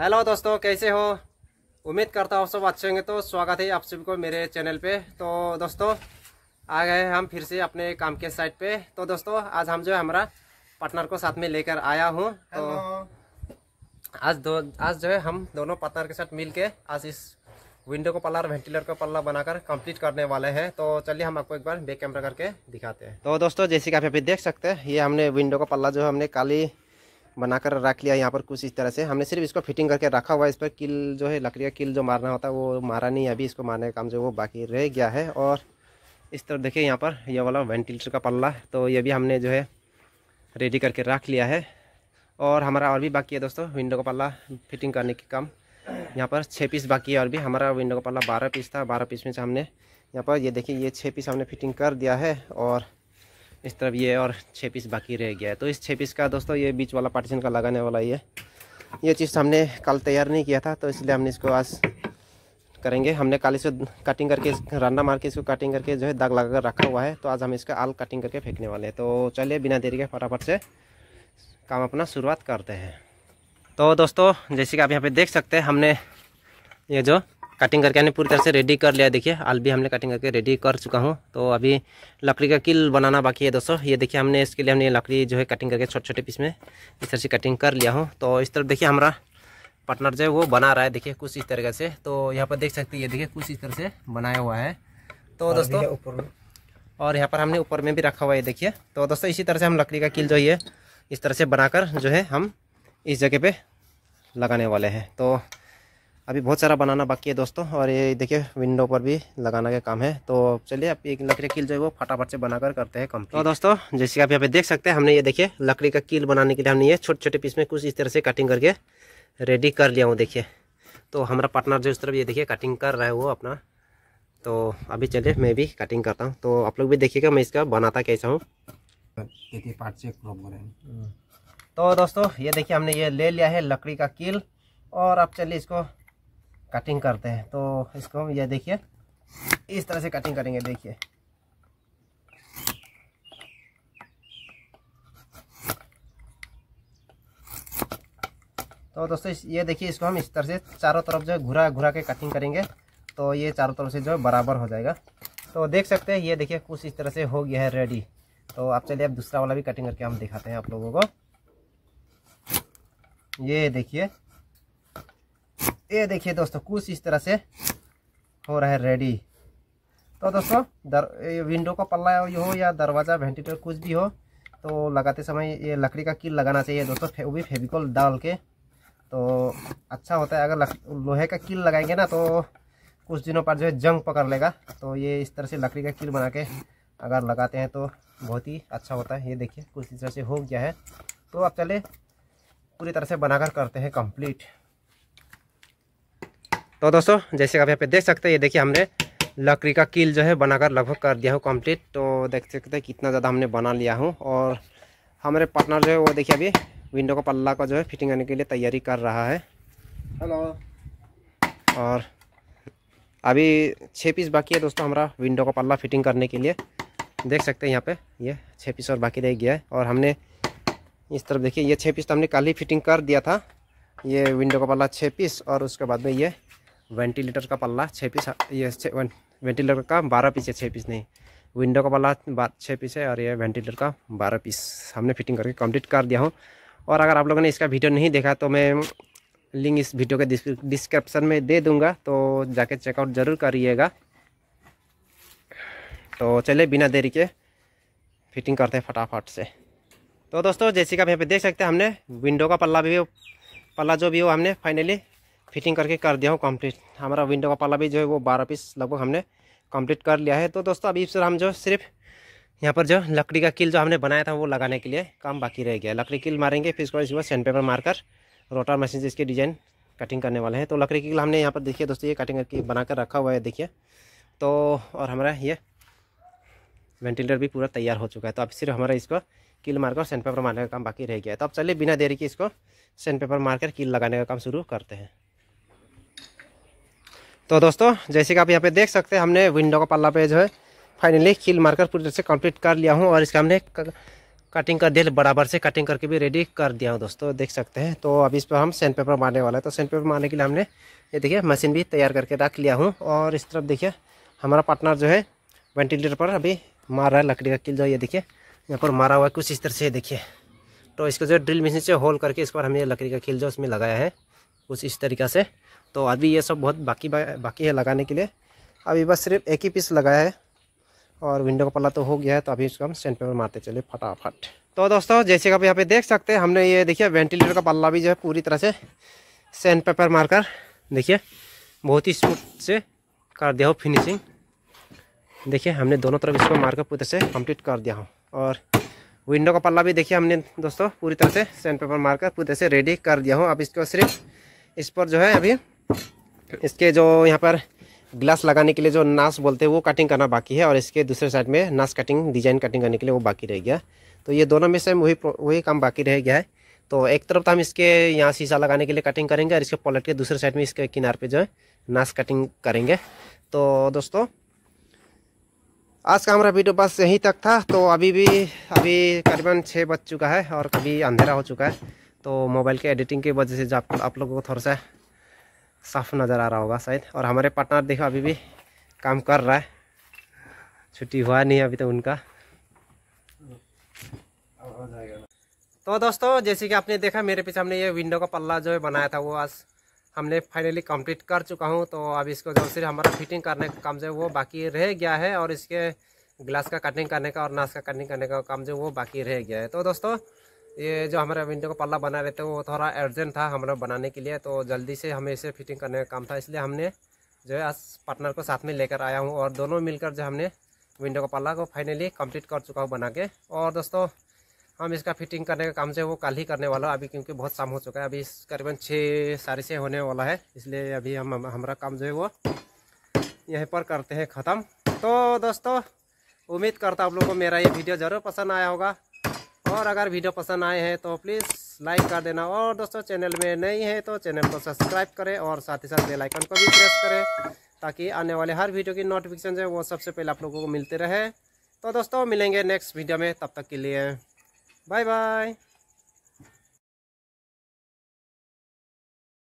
hello दोस्तों कैसे हो उम्मीद करता हूँ सब अच्छे होंगे तो स्वागत है आप सभी को मेरे चैनल पे तो दोस्तों आ गए हम फिर से अपने काम के साइड पे तो दोस्तों आज हम जो है हमारा पार्टनर को साथ में लेकर आया हूँ तो आज दो आज जो है हम दोनों पार्टनर के साथ मिल के आज इस विंडो को पल्ला और वेंटिलेटर का पल्ला बनाकर कंप्लीट करने वाले हैं तो चलिए हम आपको एक बार बैक कैमरा करके दिखाते हैं तो दोस्तों जैसे कि आप अभी देख सकते हैं ये हमने विंडो का पल्ला जो है हमने काली बनाकर रख लिया यहाँ पर कुछ इस तरह से हमने सिर्फ इसको फिटिंग करके रखा हुआ है इस पर किल जो है लकड़ी का किल जो मारना होता है वो मारा नहीं अभी इसको मारने का काम जो वो बाकी रह गया है और इस तरफ देखिए यहाँ पर यह वाला वेंटिलेटर का पल्ला तो ये भी हमने जो है रेडी करके रख लिया है और हमारा और भी बाकी है दोस्तों विंडो का पल्ला फिटिंग करने के काम यहाँ पर छः पीस बाकी है और भी हमारा विंडो का पल्ला बारह पीस था बारह पीस में से हमने यहाँ पर ये देखिए ये छः पीस हमने फिटिंग कर दिया है और इस तरफ ये और छः पीस बाकी रह गया है तो इस छः पीस का दोस्तों ये बीच वाला पार्टीशन का लगाने वाला ये ये चीज़ हमने कल तैयार नहीं किया था तो इसलिए हमने इसको आज करेंगे हमने कल इसको कटिंग करके रंडा मार के इसको कटिंग करके जो है दाग लगा कर रखा हुआ है तो आज हम इसका आल कटिंग करके फेंकने वाले हैं तो चलिए बिना देरी के फटाफट से काम अपना शुरुआत करते हैं तो दोस्तों जैसे कि आप यहाँ पे देख सकते हैं हमने ये जो कटिंग करके हमने पूरी तरह से रेडी कर लिया देखिए आल भी हमने कटिंग करके रेडी कर चुका हूँ तो अभी लकड़ी का किल बनाना बाकी है दोस्तों ये देखिए हमने इसके लिए हमने लकड़ी जो है कटिंग करके छोटे छोटे पीस में इस तरह से कटिंग कर लिया हूँ तो इस तरफ देखिए हमारा पार्टनर जो है वो बना रहा है देखिए कुछ इस तरीके से तो यहाँ पर देख सकते ये देखिए कुछ इस तरह से बनाया हुआ है तो दोस्तों ऊपर में और यहाँ पर हमने ऊपर में भी रखा हुआ है देखिए तो दोस्तों इसी तरह से हम लकड़ी का किल जो है इस तरह से बनाकर जो है हम इस जगह पे लगाने वाले हैं तो अभी बहुत सारा बनाना बाकी है दोस्तों और ये देखिए विंडो पर भी लगाना का काम है तो चलिए अब एक लकड़ी कील जो है वो फटाफट से बनाकर करते हैं कंप्लीट तो दोस्तों जैसे आप यहाँ पे देख सकते हैं हमने ये देखिए लकड़ी का कील बनाने के लिए हमने ये छोटे छोटे पीस में कुछ इस तरह से कटिंग करके रेडी कर लिया हूँ देखिए तो हमारा पार्टनर जो इस तरफ ये देखिए कटिंग कर रहा है वो अपना तो अभी चलिए मैं भी कटिंग करता हूँ तो आप लोग भी देखिएगा मैं इसका बनाता कैसा हूँ पार्ट से तो दोस्तों ये देखिए हमने ये ले लिया है लकड़ी का कील और अब चलिए इसको कटिंग करते हैं तो इसको हम ये देखिए इस तरह से कटिंग करेंगे देखिए तो दोस्तों ये देखिए इसको हम इस तरह से चारों तरफ जो है घुरा घुरा के कटिंग करेंगे तो ये चारों तरफ से जो है बराबर हो जाएगा तो देख सकते हैं ये देखिए कुछ इस तरह से हो गया है रेडी तो आप चलिए अब दूसरा वाला भी कटिंग करके हम दिखाते हैं आप लोगों को ये देखिए ये देखिए दोस्तों कुछ इस तरह से हो रहा है रेडी तो दोस्तों दर विंडो का पल्ला हो या दरवाज़ा वेंटिलेटर कुछ भी हो तो लगाते समय ये लकड़ी का कील लगाना चाहिए दोस्तों वो भी फेविकोल डाल के तो अच्छा होता है अगर लोहे का कील लगाएंगे ना तो कुछ दिनों पर जो है जंग पकड़ लेगा तो ये इस तरह से लकड़ी का कील बना के अगर लगाते हैं तो बहुत ही अच्छा होता है ये देखिए कुछ इस तरह से हो गया है तो अब चले पूरी तरह से बनाकर करते हैं कंप्लीट तो दोस्तों जैसे आप यहाँ पे देख सकते हैं ये देखिए हमने लकड़ी का कील जो है बनाकर लगभग कर दिया हूँ कंप्लीट तो देख सकते हैं कितना ज़्यादा हमने बना लिया हूँ और हमारे पार्टनर जो है वो देखिए अभी विंडो का पल्ला का जो है फिटिंग करने के लिए तैयारी कर रहा है हेलो और अभी छः पीस बाकी है दोस्तों हमारा विंडो का पल्ला फिटिंग करने के लिए देख सकते हैं यहाँ पर ये छः पीस और बाकी रह गया है और हमने इस तरफ देखिए ये छः पीस तो हमने कल ही फिटिंग कर दिया था ये विंडो का पल्ला छः पीस और उसके बाद में ये वेंटिलेटर का पल्ला छः पीस ये वेंटिलेटर का बारह पीस है छः पीस नहीं विंडो का पल्ला छः पीस है और ये वेंटिलेटर का बारह पीस हमने फिटिंग करके कंप्लीट कर दिया हूँ और अगर आप लोगों ने इसका वीडियो नहीं देखा तो मैं लिंक इस वीडियो के डिस्क्रिप्शन में दे दूँगा तो जाके चेकआउट ज़रूर करिएगा तो चले बिना देरी के फिटिंग करते हैं फटाफट से तो दोस्तों जैसे कि आप यहाँ पे देख सकते हैं हमने विंडो का पल्ला भी पल्ला जो भी हो हमने फाइनली फिटिंग करके कर दिया हूँ कंप्लीट हमारा विंडो का पाला भी जो है वो बारह पीस लगभग हमने कंप्लीट कर लिया है तो दोस्तों अभी फिर हम जो सिर्फ यहाँ पर जो लकड़ी का किल जो हमने बनाया था वो लगाने के लिए काम बाकी रह गया लकड़ी किल मारेंगे फिर उसके बाद सैंड पेपर मारकर रोटर मशीन से इसके डिजाइन कटिंग करने वाले हैं तो लकड़ी किल हमने यहाँ पर देखिए दोस्तों ये कटिंग करके बनाकर रखा हुआ है देखिए तो और हमारा ये वेंटिलेटर भी पूरा तैयार हो चुका है तो अब सिर्फ हमारा इसको कील मारकर सैंड पेपर मारने का काम बाकी रह गया है तो अब चलिए बिना देरी के इसको सैंड पेपर मारकर कील लगाने का काम शुरू करते हैं तो दोस्तों जैसे कि आप यहाँ पे देख सकते हैं हमने विंडो का पल्ला पे जो है फाइनली खिल मारकर पूरी तरह से कंप्लीट कर लिया हूँ और इसका हमने कटिंग कर दिल बराबर से कटिंग करके भी रेडी कर दिया हूँ दोस्तों देख सकते हैं तो अब इस पर हम सैंड पेपर मारने वाला है तो सैंड पेपर मारने के लिए हमने ये देखिए मशीन भी तैयार करके रख लिया हूँ और इस तरफ देखिए हमारा पार्टनर जो है वेंटिलेटर पर अभी मार रहा है लकड़ी का किल जो ये देखिए यहाँ पर मारा हुआ है कुछ इस तरह से देखिए तो इसको जो ड्रिल मशीन से होल करके इस पर हमने लकड़ी का किल जो उसमें लगाया है कुछ इस तरीका से तो अभी ये सब बहुत बाकी बा, बाकी है लगाने के लिए अभी बस सिर्फ एक ही पीस लगाया है और विंडो का पल्ला तो हो गया है तो अभी इसको हम सेंट पेपर मारते चले फटाफट तो दोस्तों जैसे कि आप यहाँ पे देख सकते हैं हमने ये देखिए वेंटिलेटर का पल्ला भी जो है पूरी तरह से सैंड पेपर मारकर देखिए बहुत ही स्मूथ से कर दिया हो फिनिशिंग देखिए हमने दोनों तरफ इसको मारकर पूरी तरह से कम्प्लीट कर दिया हूँ और विंडो का पल्ला भी देखिए हमने दोस्तों पूरी तरह से सैंड पेपर मारकर पूरी तरह से रेडी कर दिया हूँ अब इसको सिर्फ इस पर जो है अभी इसके जो यहाँ पर ग्लास लगाने के लिए जो नास बोलते हैं वो कटिंग करना बाकी है और इसके दूसरे साइड में नास कटिंग डिजाइन कटिंग करने के लिए वो बाकी रह गया तो ये दोनों में से वही वही काम बाकी रह गया है तो एक तरफ तो हम इसके यहाँ शीशा लगाने के लिए कटिंग करेंगे और इसके पलट के दूसरे साइड में इसके किनार पे जो है नास कटिंग करेंगे तो दोस्तों आज का हमारा वीडियो बस यहीं तक था तो अभी भी अभी करीबन छः बज चुका है और कभी अंधेरा हो चुका है तो मोबाइल के एडिटिंग की वजह से आप लोगों को थोड़ा सा साफ नज़र आ रहा होगा शायद और हमारे पार्टनर देखो अभी भी काम कर रहा है छुट्टी हुआ नहीं अभी तो उनका तो दोस्तों जैसे कि आपने देखा मेरे पीछे हमने ये विंडो का पल्ला जो है बनाया था वो आज हमने फाइनली कंप्लीट कर चुका हूँ तो अब इसको जो सिर्फ हमारा फिटिंग करने का काम जो है वो बाकी रह गया है और इसके ग्लास का कटिंग करने का और नाश का कटिंग करने का काम जो वो बाकी रह गया है तो दोस्तों ये जो हमारा विंडो का पल्ला बना रहे थे वो थोड़ा अर्जेंट था लोग बनाने के लिए तो जल्दी से हमें इसे फिटिंग करने का काम था इसलिए हमने जो है आज पार्टनर को साथ में लेकर आया हूँ और दोनों मिलकर जो हमने विंडो का पल्ला को फाइनली कंप्लीट कर चुका हूँ बना के और दोस्तों हम इसका फिटिंग करने का काम जो है वो कल ही करने वाला अभी क्योंकि बहुत शाम हो चुका है अभी करीबन छः साढ़े छः होने वाला है इसलिए अभी हम हमारा काम जो है वो यहीं पर करते हैं ख़त्म तो दोस्तों उम्मीद करता आप लोगों को मेरा ये वीडियो ज़रूर पसंद आया होगा और अगर वीडियो पसंद आए हैं तो प्लीज़ लाइक कर देना और दोस्तों चैनल में नहीं है तो चैनल को सब्सक्राइब करें और साथ ही साथ बेल आइकन को भी प्रेस करें ताकि आने वाले हर वीडियो की नोटिफिकेशन जो है वो सबसे पहले आप लोगों को मिलते रहे तो दोस्तों मिलेंगे नेक्स्ट वीडियो में तब तक के लिए बाय बाय